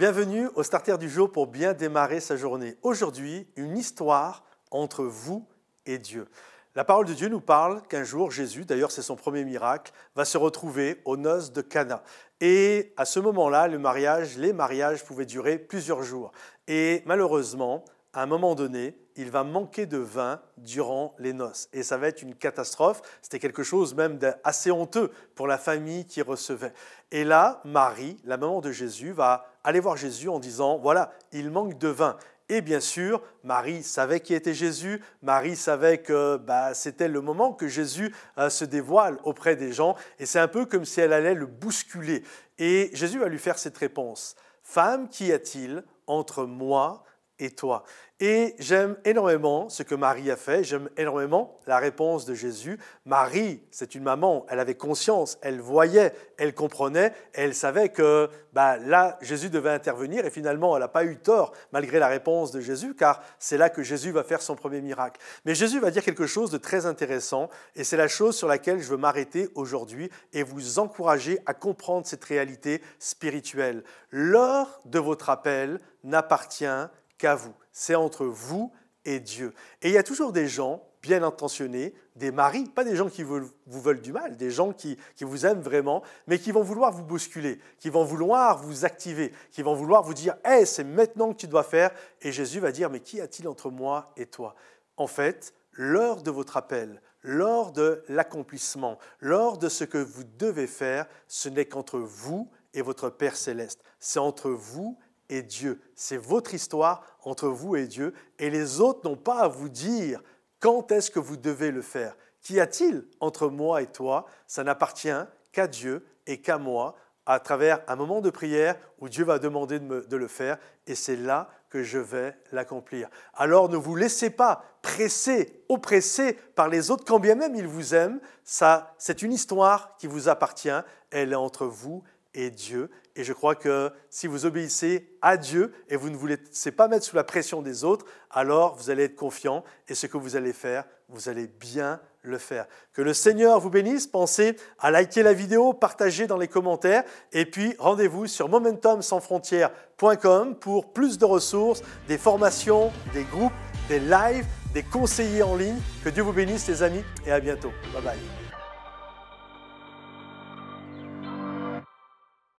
Bienvenue au Starter du jour pour bien démarrer sa journée. Aujourd'hui, une histoire entre vous et Dieu. La parole de Dieu nous parle qu'un jour Jésus, d'ailleurs c'est son premier miracle, va se retrouver aux noces de Cana. Et à ce moment-là, le mariage, les mariages pouvaient durer plusieurs jours. Et malheureusement, à un moment donné, il va manquer de vin durant les noces. Et ça va être une catastrophe. C'était quelque chose même d'assez honteux pour la famille qui recevait. Et là, Marie, la maman de Jésus, va aller voir Jésus en disant, voilà, il manque de vin. Et bien sûr, Marie savait qui était Jésus, Marie savait que bah, c'était le moment que Jésus euh, se dévoile auprès des gens, et c'est un peu comme si elle allait le bousculer. Et Jésus va lui faire cette réponse. Femme, qu'y a-t-il entre moi et toi. Et j'aime énormément ce que Marie a fait, j'aime énormément la réponse de Jésus. Marie, c'est une maman, elle avait conscience, elle voyait, elle comprenait, elle savait que ben, là, Jésus devait intervenir et finalement, elle n'a pas eu tort malgré la réponse de Jésus, car c'est là que Jésus va faire son premier miracle. Mais Jésus va dire quelque chose de très intéressant et c'est la chose sur laquelle je veux m'arrêter aujourd'hui et vous encourager à comprendre cette réalité spirituelle. L'heure de votre appel n'appartient qu'à vous. C'est entre vous et Dieu. Et il y a toujours des gens bien intentionnés, des maris, pas des gens qui vous, veulent du mal, des gens qui, vous aiment vraiment, mais qui vont vouloir vous bousculer, qui vont vouloir vous activer, qui vont vouloir vous dire Hé, c'est maintenant que tu dois faire. Et Jésus va dire Mais qu'y a-t-il entre moi et toi En fait, l'heure de votre appel, lors de l'accomplissement, lors de ce que vous devez faire, ce n'est qu'entre vous et votre Père céleste. C'est entre vous et Dieu. C'est votre histoire entre vous et Dieu, et les autres n'ont pas à vous dire quand est-ce que vous devez le faire. Qu'y a-t-il entre moi et toi Ça n'appartient qu'à Dieu et qu'à moi, à travers un moment de prière où Dieu va demander de, le faire, et c'est là que je vais l'accomplir. Alors ne vous laissez pas presser, oppresser par les autres, quand bien même ils vous aiment. Ça, c'est une histoire qui vous appartient. Elle est entre vous et Dieu, et je crois que si vous obéissez à Dieu et vous ne vous laissez pas mettre sous la pression des autres, alors vous allez être confiant et ce que vous allez faire, vous allez bien le faire. Que le Seigneur vous bénisse. Pensez à liker la vidéo, partager dans les commentaires et puis rendez-vous sur momentumsansfrontières.com pour plus de ressources, des formations, des groupes, des lives, des conseillers en ligne. Que Dieu vous bénisse les amis et à bientôt. Bye bye.